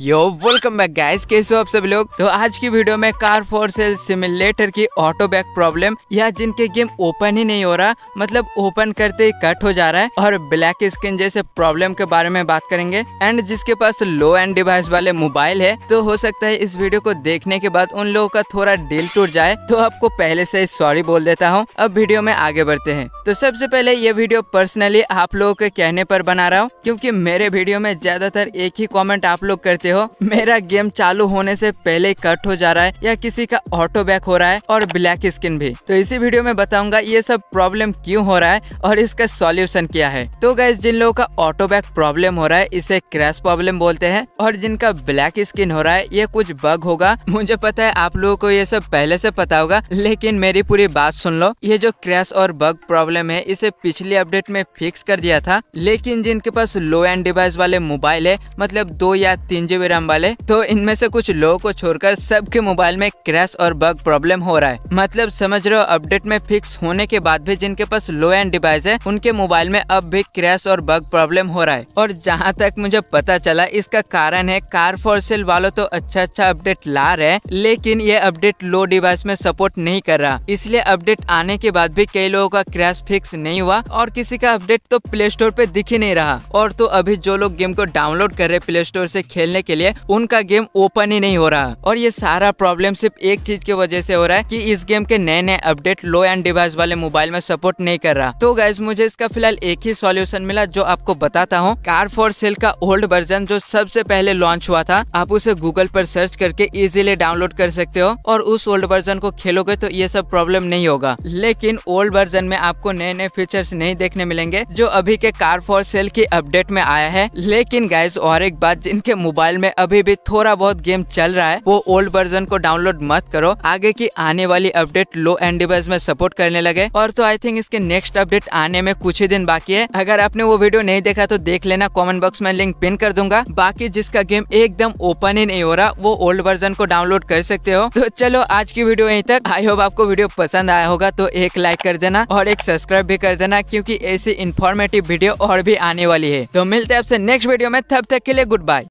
यो welcome back guys कैसे हो आप सभी लोग तो आज की वीडियो में कार फॉर सेल सिमुलेटर की ऑटो बैक प्रॉब्लम या जिनके गेम ओपन ही नहीं हो रहा मतलब ओपन करते ही कट हो जा रहा है और ब्लैक स्किन जैसे प्रॉब्लम के बारे में बात करेंगे एंड जिसके पास लो एंड डिवाइस वाले मोबाइल है तो हो सकता है इस वीडियो को देखने के बाद उन लोगों का थोड़ा डील टूट जाए तो आपको पहले से सॉरी बोल देता हूँ अब वीडियो में आगे बढ़ते है तो सबसे पहले ये वीडियो पर्सनली आप लोगों के कहने पर बना रहा हूँ क्यूँकी मेरे वीडियो में ज्यादातर एक ही कॉमेंट आप लोग करते सकते हो मेरा गेम चालू होने से पहले कट हो जा रहा है या किसी का ऑटो बैक हो रहा है और ब्लैक स्किन भी तो इसी वीडियो में बताऊंगा ये सब प्रॉब्लम क्यों हो रहा है और इसका सॉल्यूशन क्या है तो गैस जिन लोगों का ऑटो बैक प्रॉब्लम हो रहा है इसे क्रैश प्रॉब्लम बोलते हैं और जिनका ब्लैक स्किन हो रहा है ये कुछ बग होगा मुझे पता है आप लोगों को ये सब पहले से पता होगा लेकिन मेरी पूरी बात सुन लो ये जो क्रैश और बग प्रॉब्लम है इसे पिछले अपडेट में फिक्स कर दिया था लेकिन जिनके पास लो एंड डिवाइस वाले मोबाइल है मतलब दो या तीन जीबी रैम वाले तो इनमें से कुछ लोगों को छोड़कर सबके मोबाइल में क्रैश और बग प्रॉब्लम हो रहा है मतलब समझ रहे हो अपडेट में फिक्स होने के बाद भी जिनके पास लो एंड डिवाइस है उनके मोबाइल में अब भी क्रैश और बग प्रॉब्लम हो रहा है और जहाँ तक मुझे पता चला इसका कारण है कार फॉर सेल वालों तो अच्छा अच्छा अपडेट ला रहे लेकिन ये अपडेट लो डिवाइस में सपोर्ट नहीं कर रहा इसलिए अपडेट आने के बाद भी कई लोगों का क्रैश फिक्स नहीं हुआ और किसी का अपडेट तो प्ले स्टोर पे दिख ही नहीं रहा और तो अभी जो लोग गेम को डाउनलोड कर रहे प्ले स्टोर से खेलने के लिए उनका गेम ओपन ही नहीं हो रहा और ये सारा प्रॉब्लम सिर्फ एक चीज की वजह से हो रहा है कि इस गेम के नए नए अपडेट लो एंड डिवाइस वाले मोबाइल में सपोर्ट नहीं कर रहा तो गाइज मुझे इसका फिलहाल एक ही सोल्यूशन मिला जो आपको बताता हूँ कार फॉर सेल का ओल्ड वर्जन जो सबसे पहले लॉन्च हुआ था आप उसे गूगल पर सर्च करके इजिली डाउनलोड कर सकते हो और उस ओल्ड वर्जन को खेलोगे तो ये सब प्रॉब्लम नहीं होगा लेकिन ओल्ड वर्जन में आपको नए नए फीचर्स नहीं देखने मिलेंगे जो अभी के कार फॉर सेल की अपडेट में आया है लेकिन गाइज और एक बात जिनके मोबाइल मोबाइल में अभी भी थोड़ा बहुत गेम चल रहा है वो ओल्ड वर्जन को डाउनलोड मत करो आगे की आने वाली अपडेट लो एंड डिवाइस में सपोर्ट करने लगे और तो आई थिंक इसके नेक्स्ट अपडेट आने में कुछ ही दिन बाकी है अगर आपने वो वीडियो नहीं देखा तो देख लेना कॉमेंट बॉक्स में लिंक पिन कर दूंगा बाकी जिसका गेम एकदम ओपन ही नहीं हो रहा वो ओल्ड वर्जन को डाउनलोड कर सकते हो तो चलो आज की वीडियो यहीं तक आई होप आपको वीडियो पसंद आया होगा तो एक लाइक कर देना और एक सब्सक्राइब भी कर देना क्योंकि ऐसी इन्फॉर्मेटिव वीडियो और भी आने वाली है तो मिलते हैं आपसे नेक्स्ट वीडियो में तब तक के लिए गुड बाय